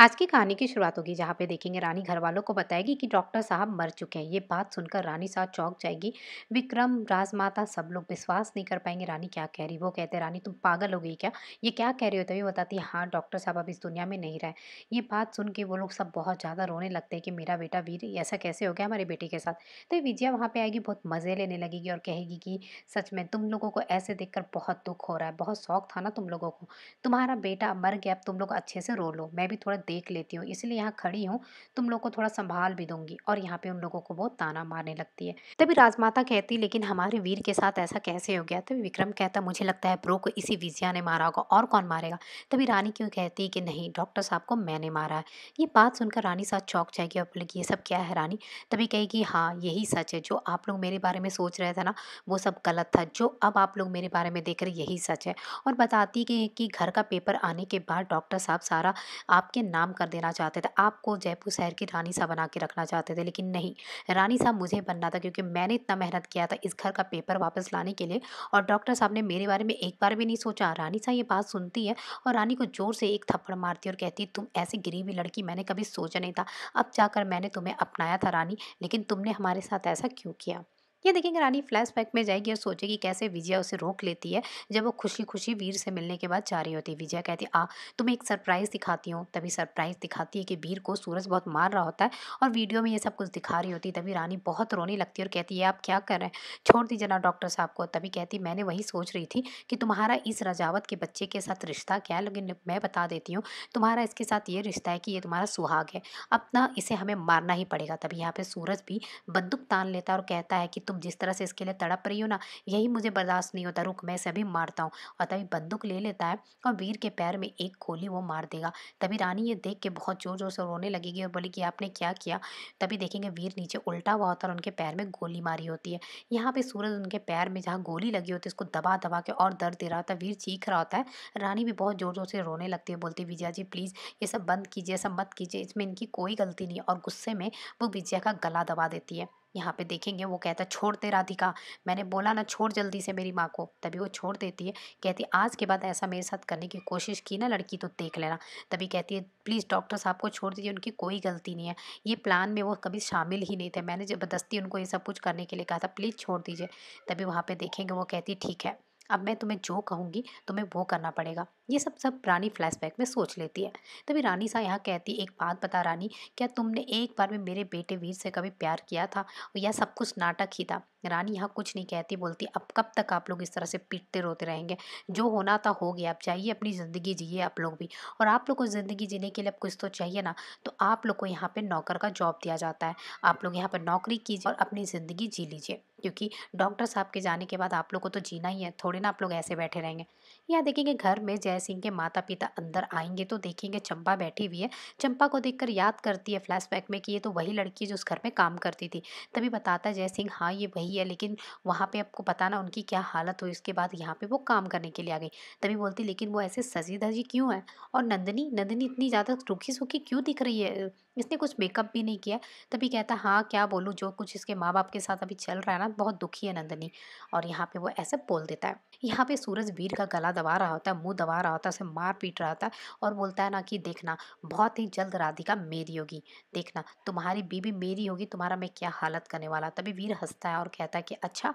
आज की कहानी की शुरुआत होगी जहाँ पे देखेंगे रानी घर वालों को बताएगी कि डॉक्टर साहब मर चुके हैं ये बात सुनकर रानी साहब चौक जाएगी विक्रम राजमाता सब लोग विश्वास नहीं कर पाएंगे रानी क्या कह रही वो कहते हैं रानी तुम पागल हो गई क्या ये क्या कह रही हो तभी बताती है हाँ डॉक्टर साहब अब इस दुनिया में नहीं रहे ये बात सुन के वो लोग सब बहुत ज़्यादा रोने लगते हैं कि मेरा बेटा वीर ऐसा कैसे हो गया हमारे बेटे के साथ तो विजया वहाँ पर आएगी बहुत मज़े लेने लगेगी और कहेगी कि सच में तुम लोगों को ऐसे देख बहुत दुख हो रहा है बहुत शौक था ना तुम लोगों को तुम्हारा बेटा मर गया अब तुम लोग अच्छे से रो लो मैं भी थोड़ा देख लेती हूँ इसलिए यहाँ खड़ी हूँ तुम लोग को थोड़ा संभाल भी दूंगी और यहाँ पे उन लोगों को बहुत ताना मारने लगती है तभी अच्छा। राजमाता कहती लेकिन हमारे वीर के साथ ऐसा कैसे हो गया तभी विक्रम कहता मुझे लगता है प्रो को इसी विजया ने मारा होगा और कौन मारेगा तभी रानी क्यों कहती कि नहीं डॉक्टर साहब को मैंने मारा है ये बात सुनकर रानी साथ चौक जाएगी और बोलेगी ये सब क्या है रानी तभी कहेगी हाँ यही सच है जो आप लोग मेरे बारे में सोच रहे थे ना वो सब गलत था जो अब आप लोग मेरे बारे में देख रहे यही सच है और बताती कि, कि घर का पेपर आने के बाद डॉक्टर साहब सारा आपके नाम बदनाम कर देना चाहते थे आपको जयपुर शहर की रानी सा बना के रखना चाहते थे लेकिन नहीं रानी साहब मुझे बनना था क्योंकि मैंने इतना मेहनत किया था इस घर का पेपर वापस लाने के लिए और डॉक्टर साहब ने मेरे बारे में एक बार भी नहीं सोचा रानी साहब ये बात सुनती है और रानी को ज़ोर से एक थप्पड़ मारती है और कहती है तुम ऐसी गरीबी लड़की मैंने कभी सोचा नहीं था अब जाकर मैंने तुम्हें अपनाया था रानी लेकिन तुमने हमारे साथ ऐसा क्यों किया ये देखेंगे रानी फ्लैशबैक में जाएगी और सोचेगी कैसे विजया उसे रोक लेती है जब वो खुशी खुशी वीर से मिलने के बाद जा रही होती है विजया कहती आ तुम्हें एक सरप्राइज़ दिखाती हूँ तभी सरप्राइज़ दिखाती है कि वीर को सूरज बहुत मार रहा होता है और वीडियो में ये सब कुछ दिखा रही होती है तभी रानी बहुत रोने लगती है और कहती है आप क्या कर रहे हैं छोड़ दी जना डॉक्टर साहब को तभी कहती मैंने वही सोच रही थी कि तुम्हारा इस रजावत के बच्चे के साथ रिश्ता क्या है लेकिन मैं बता देती हूँ तुम्हारा इसके साथ ये रिश्ता है कि ये तुम्हारा सुहाग है अपना इसे हमें मारना ही पड़ेगा तभी यहाँ पर सूरज भी बंदूक तान लेता है और कहता है कि तुम जिस तरह से इसके लिए तड़प रही हो ना यही मुझे बर्दाश्त नहीं होता रुक मैं इसे अभी मारता हूँ और तभी बंदूक ले लेता है और वीर के पैर में एक गोली वो मार देगा तभी रानी ये देख के बहुत जोर जोर से रोने लगेगी और बोली कि आपने क्या किया तभी देखेंगे वीर नीचे उल्टा हुआ होता है और उनके पैर में गोली मारी होती है यहाँ पर सूरज उनके पैर में जहाँ गोली लगी होती है उसको दबा दबा के और दर्द दे रहा होता है वीर चीख रहा होता है रानी भी बहुत जोर जोर से रोने लगती है बोलती है विजया जी प्लीज़ ये सब बंद कीजिए ऐसा मत कीजिए इसमें इनकी कोई गलती नहीं है और गुस्से में वो विजया का गला दबा देती है यहाँ पे देखेंगे वो कहता छोड़ दे राधिका मैंने बोला ना छोड़ जल्दी से मेरी माँ को तभी वो छोड़ देती है कहती आज के बाद ऐसा मेरे साथ करने की कोशिश की ना लड़की तो देख लेना तभी कहती है प्लीज़ डॉक्टर साहब को छोड़ दीजिए उनकी कोई गलती नहीं है ये प्लान में वो कभी शामिल ही नहीं थे मैंने ज़बरदस्ती उनको ये सब कुछ करने के लिए कहा था प्लीज़ छोड़ दीजिए तभी वहाँ पर देखेंगे वो कहती ठीक है अब मैं तुम्हें जो कहूँगी तुम्हें वो करना पड़ेगा ये सब सब रानी फ्लैशबैक में सोच लेती है तभी रानी सा यहाँ कहती एक बात बता रानी क्या तुमने एक बार में मेरे बेटे वीर से कभी प्यार किया था या सब कुछ नाटक ही था रानी यहाँ कुछ नहीं कहती बोलती अब कब तक आप लोग इस तरह से पीटते रोते रहेंगे जो होना था हो गया आप चाहिए अपनी ज़िंदगी जिए आप लोग भी और आप लोग को ज़िंदगी जीने के लिए अब कुछ तो चाहिए ना तो आप लोग को यहाँ पर नौकर का जॉब दिया जाता है आप लोग यहाँ पर नौकरी कीजिए और अपनी ज़िंदगी जी लीजिए क्योंकि डॉक्टर साहब के जाने के बाद आप लोग को तो जीना ही है थोड़े ना आप लोग ऐसे बैठे रहेंगे या देखेंगे घर में जैसे सिंह के माता पिता अंदर आएंगे तो देखेंगे चंपा बैठी हुई है चंपा को देखकर याद करती है फ्लैशबैक में कि ये तो वही लड़की है जो उस घर में काम करती थी तभी बताता है जय सिंह हाँ ये वही है लेकिन वहाँ पर आपको पता ना उनकी क्या हालत हुई उसके बाद यहाँ पर वो काम करने के लिए आ गई तभी बोलती लेकिन वो ऐसे सजी धजी क्यों है और नंदनी नंदनी इतनी ज़्यादा रूखी सूखी क्यों दिख रही है इसने कुछ मेकअप भी नहीं किया तभी कहता हाँ क्या बोलूँ जो कुछ इसके माँ बाप के साथ अभी चल रहा है ना बहुत दुखी है नंदनी और यहाँ पे वो ऐसे बोल देता है यहाँ पे सूरज वीर का गला दबा रहा होता है मुंह दबा चिल्ला रहा होता है उसे मार पीट रहा होता है और बोलता है ना कि देखना बहुत ही जल्द राधिका मेरी होगी देखना तुम्हारी बीबी मेरी होगी तुम्हारा मैं क्या हालत करने वाला तभी वीर हंसता है और कहता है कि अच्छा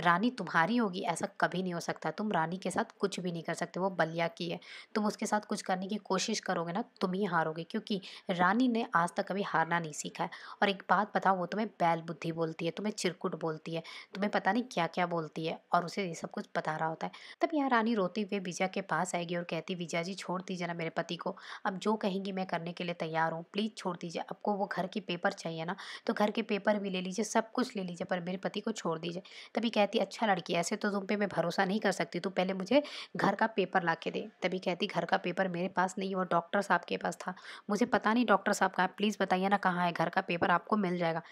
रानी तुम्हारी होगी ऐसा कभी नहीं हो सकता तुम रानी के साथ कुछ भी नहीं कर सकते वो बलिया की है तुम उसके साथ कुछ करने की कोशिश करोगे ना तुम ही हारोगे क्योंकि रानी ने आज तक कभी हारना नहीं सीखा है और एक बात बताओ वो तुम्हें बैल बुद्धि बोलती है तुम्हें चिरकुट बोलती है तुम्हें पता नहीं क्या क्या बोलती है और उसे ये सब कुछ बता रहा होता है तब यहाँ रानी रोते हुए विजया के पास आए जाएगी और कहती विजया जी छोड़ दीजिए ना मेरे पति को अब जो कहेंगी मैं करने के लिए तैयार हूँ प्लीज़ छोड़ दीजिए आपको वो घर के पेपर चाहिए ना तो घर के पेपर भी ले लीजिए सब कुछ ले लीजिए पर मेरे पति को छोड़ दीजिए तभी कहती अच्छा लड़की ऐसे तो तुम पर मैं भरोसा नहीं कर सकती तू पहले मुझे घर का पेपर ला के दे तभी कहती घर का पेपर मेरे पास नहीं और डॉक्टर साहब के पास था मुझे पता नहीं डॉक्टर साहब कहाँ प्लीज़ बताइए ना कहाँ है घर का पेपर आपको मिल जाएगा